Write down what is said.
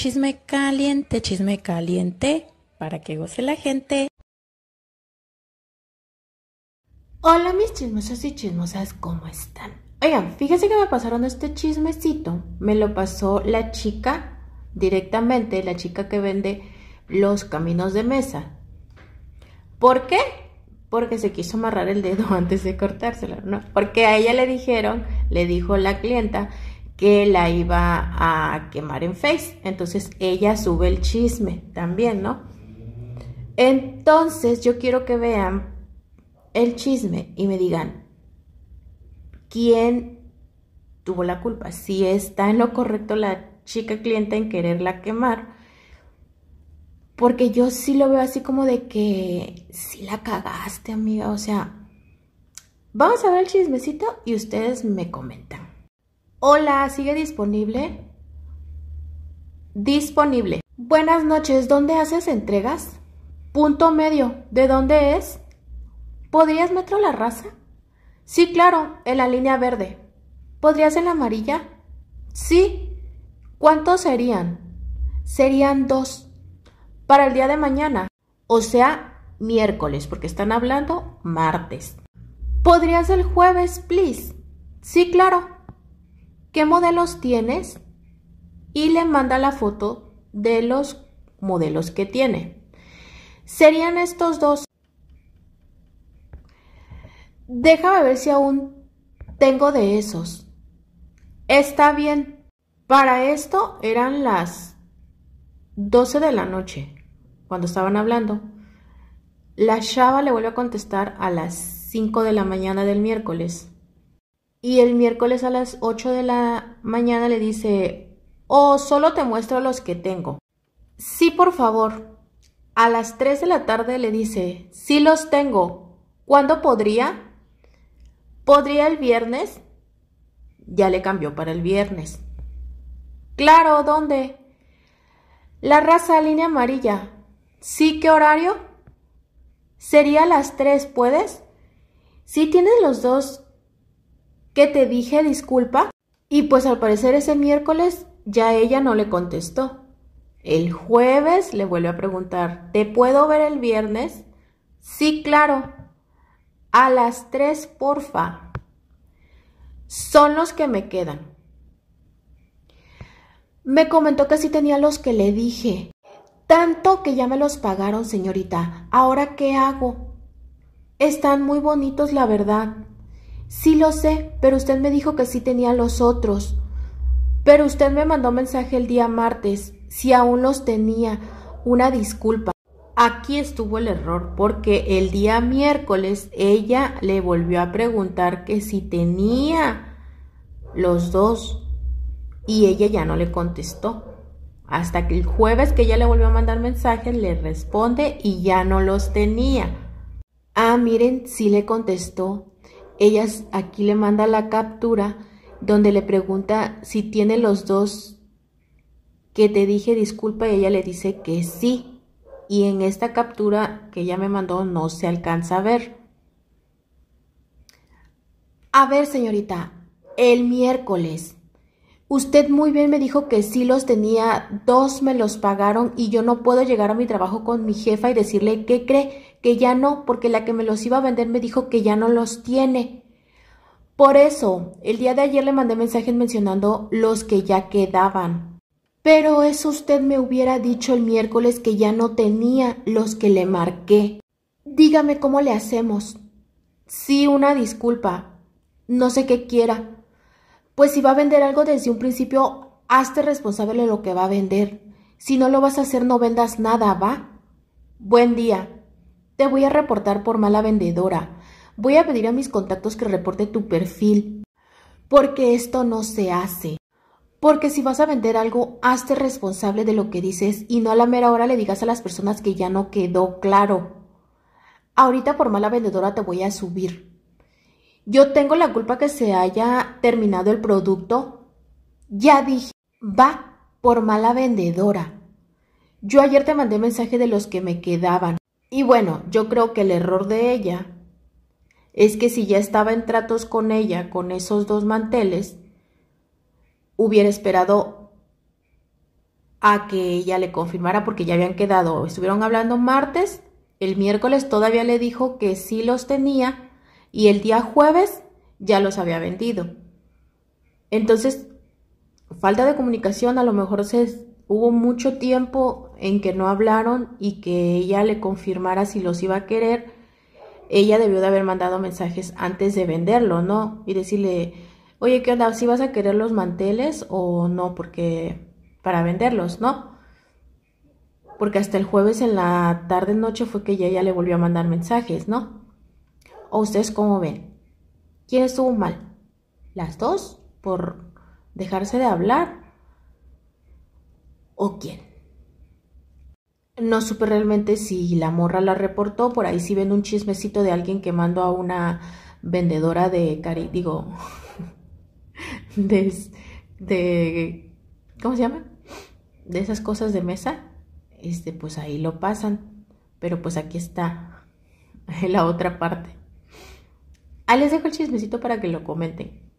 Chisme caliente, chisme caliente, para que goce la gente. Hola mis chismosas y chismosas, ¿cómo están? Oigan, fíjense que me pasaron este chismecito. Me lo pasó la chica directamente, la chica que vende los caminos de mesa. ¿Por qué? Porque se quiso amarrar el dedo antes de cortárselo, ¿no? Porque a ella le dijeron, le dijo la clienta, que la iba a quemar en Face. Entonces ella sube el chisme también, ¿no? Entonces yo quiero que vean el chisme y me digan quién tuvo la culpa, si está en lo correcto la chica cliente en quererla quemar. Porque yo sí lo veo así como de que sí la cagaste, amiga. O sea, vamos a ver el chismecito y ustedes me comentan. Hola, ¿sigue disponible? Disponible. Buenas noches, ¿dónde haces entregas? Punto medio, ¿de dónde es? ¿Podrías metro la raza? Sí, claro, en la línea verde. ¿Podrías en la amarilla? Sí. ¿Cuántos serían? Serían dos. Para el día de mañana, o sea, miércoles, porque están hablando martes. ¿Podrías el jueves, please? Sí, claro. ¿qué modelos tienes? Y le manda la foto de los modelos que tiene. Serían estos dos. Déjame ver si aún tengo de esos. Está bien. Para esto eran las 12 de la noche, cuando estaban hablando. La chava le vuelve a contestar a las 5 de la mañana del miércoles. Y el miércoles a las 8 de la mañana le dice, oh, solo te muestro los que tengo. Sí, por favor. A las 3 de la tarde le dice, sí los tengo. ¿Cuándo podría? ¿Podría el viernes? Ya le cambió para el viernes. Claro, ¿dónde? La raza línea amarilla. ¿Sí qué horario? Sería a las 3, ¿puedes? Sí tienes los dos ¿Qué te dije? Disculpa. Y pues al parecer ese miércoles ya ella no le contestó. El jueves le vuelve a preguntar, ¿te puedo ver el viernes? Sí, claro. A las tres, porfa. Son los que me quedan. Me comentó que sí tenía los que le dije. Tanto que ya me los pagaron, señorita. Ahora, ¿qué hago? Están muy bonitos, la verdad. Sí lo sé, pero usted me dijo que sí tenía los otros. Pero usted me mandó mensaje el día martes, si aún los tenía. Una disculpa. Aquí estuvo el error, porque el día miércoles ella le volvió a preguntar que si tenía los dos y ella ya no le contestó. Hasta que el jueves que ella le volvió a mandar mensaje, le responde y ya no los tenía. Ah, miren, sí le contestó ella aquí le manda la captura donde le pregunta si tiene los dos que te dije disculpa y ella le dice que sí. Y en esta captura que ella me mandó no se alcanza a ver. A ver, señorita, el miércoles. Usted muy bien me dijo que sí los tenía, dos me los pagaron y yo no puedo llegar a mi trabajo con mi jefa y decirle, ¿qué cree? que ya no, porque la que me los iba a vender me dijo que ya no los tiene. Por eso, el día de ayer le mandé mensajes mencionando los que ya quedaban. Pero eso usted me hubiera dicho el miércoles que ya no tenía los que le marqué. Dígame cómo le hacemos. Sí, una disculpa. No sé qué quiera. Pues si va a vender algo desde un principio, hazte responsable de lo que va a vender. Si no lo vas a hacer, no vendas nada, ¿va? Buen día. Te voy a reportar por mala vendedora. Voy a pedir a mis contactos que reporte tu perfil. Porque esto no se hace. Porque si vas a vender algo, hazte responsable de lo que dices y no a la mera hora le digas a las personas que ya no quedó claro. Ahorita por mala vendedora te voy a subir. Yo tengo la culpa que se haya terminado el producto. Ya dije, va por mala vendedora. Yo ayer te mandé mensaje de los que me quedaban. Y bueno, yo creo que el error de ella es que si ya estaba en tratos con ella, con esos dos manteles, hubiera esperado a que ella le confirmara porque ya habían quedado, estuvieron hablando martes, el miércoles todavía le dijo que sí los tenía y el día jueves ya los había vendido. Entonces, falta de comunicación, a lo mejor se hubo mucho tiempo en que no hablaron y que ella le confirmara si los iba a querer, ella debió de haber mandado mensajes antes de venderlo, ¿no? Y decirle, oye, ¿qué onda? ¿Si vas a querer los manteles o no? Porque para venderlos, ¿no? Porque hasta el jueves en la tarde noche fue que ella le volvió a mandar mensajes, ¿no? ¿O ustedes cómo ven? ¿Quién estuvo mal? ¿Las dos? ¿Por dejarse de hablar? ¿O quién? No supe realmente si la morra la reportó, por ahí sí ven un chismecito de alguien que quemando a una vendedora de cari, digo, de, de, ¿cómo se llama? De esas cosas de mesa, este, pues ahí lo pasan, pero pues aquí está la otra parte. Ah, les dejo el chismecito para que lo comenten.